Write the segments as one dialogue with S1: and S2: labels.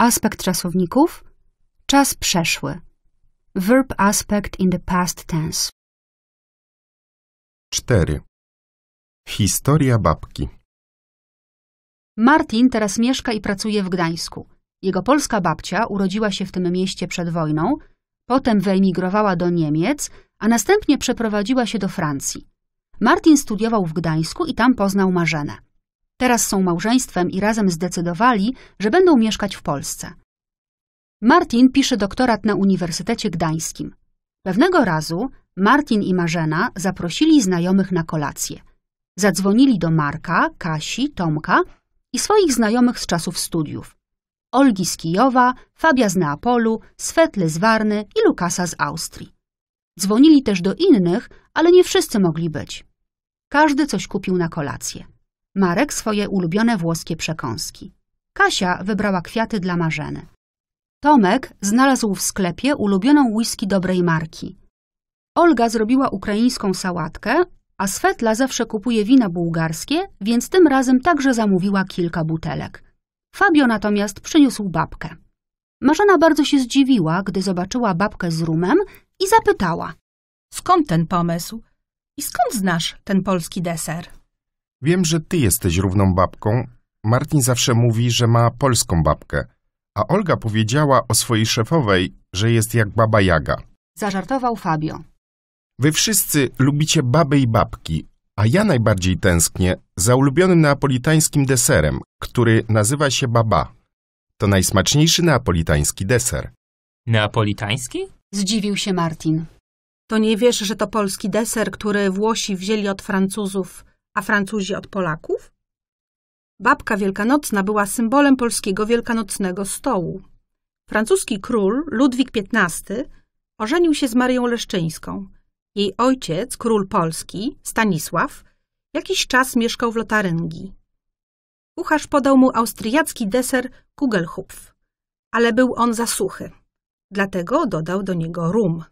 S1: Aspekt czasowników czas przeszły. Verb aspect in the past tense.
S2: 4. Historia babki.
S1: Martin teraz mieszka i pracuje w Gdańsku. Jego polska babcia urodziła się w tym mieście przed wojną, potem wyemigrowała do Niemiec, a następnie przeprowadziła się do Francji. Martin studiował w Gdańsku i tam poznał Marzenę. Teraz są małżeństwem i razem zdecydowali, że będą mieszkać w Polsce. Martin pisze doktorat na Uniwersytecie Gdańskim. Pewnego razu Martin i Marzena zaprosili znajomych na kolację. Zadzwonili do Marka, Kasi, Tomka i swoich znajomych z czasów studiów. Olgi z Kijowa, Fabia z Neapolu, Swetly z Warny i Lukasa z Austrii. Dzwonili też do innych, ale nie wszyscy mogli być. Każdy coś kupił na kolację. Marek swoje ulubione włoskie przekąski. Kasia wybrała kwiaty dla Marzeny. Tomek znalazł w sklepie ulubioną whisky dobrej marki. Olga zrobiła ukraińską sałatkę, a Swetla zawsze kupuje wina bułgarskie, więc tym razem także zamówiła kilka butelek. Fabio natomiast
S3: przyniósł babkę. Marzena bardzo się zdziwiła, gdy zobaczyła babkę z rumem i zapytała. Skąd ten pomysł? I skąd znasz ten polski deser?
S2: Wiem, że ty jesteś równą babką. Martin zawsze mówi, że ma polską babkę. A Olga powiedziała o swojej szefowej, że jest jak baba Jaga.
S1: Zażartował Fabio.
S2: Wy wszyscy lubicie baby i babki, a ja najbardziej tęsknię za ulubionym neapolitańskim deserem, który nazywa się baba. To najsmaczniejszy neapolitański deser. Neapolitański?
S3: Zdziwił się Martin. To nie wiesz, że to polski deser, który Włosi wzięli od Francuzów a Francuzi od Polaków? Babka wielkanocna była symbolem polskiego wielkanocnego stołu. Francuski król Ludwik XV ożenił się z Marią Leszczyńską. Jej ojciec, król Polski, Stanisław, jakiś czas mieszkał w Lotaryngii. Kucharz podał mu austriacki deser Kugelhupf, ale był on za suchy. Dlatego dodał do niego rum.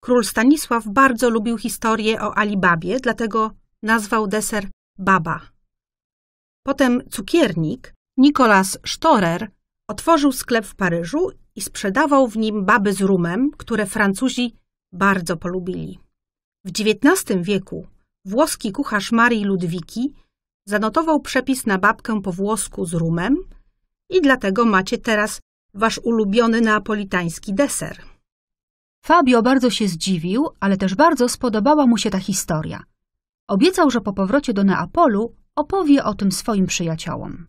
S3: Król Stanisław bardzo lubił historię o Alibabie, dlatego nazwał deser baba. Potem cukiernik Nicolas Storer otworzył sklep w Paryżu i sprzedawał w nim baby z rumem, które Francuzi bardzo polubili. W XIX wieku włoski kucharz Marii Ludwiki zanotował przepis na babkę po włosku z rumem i dlatego macie teraz wasz ulubiony neapolitański deser. Fabio bardzo
S1: się zdziwił, ale też bardzo spodobała mu się ta historia. Obiecał, że po powrocie do
S2: Neapolu opowie o tym swoim przyjaciołom.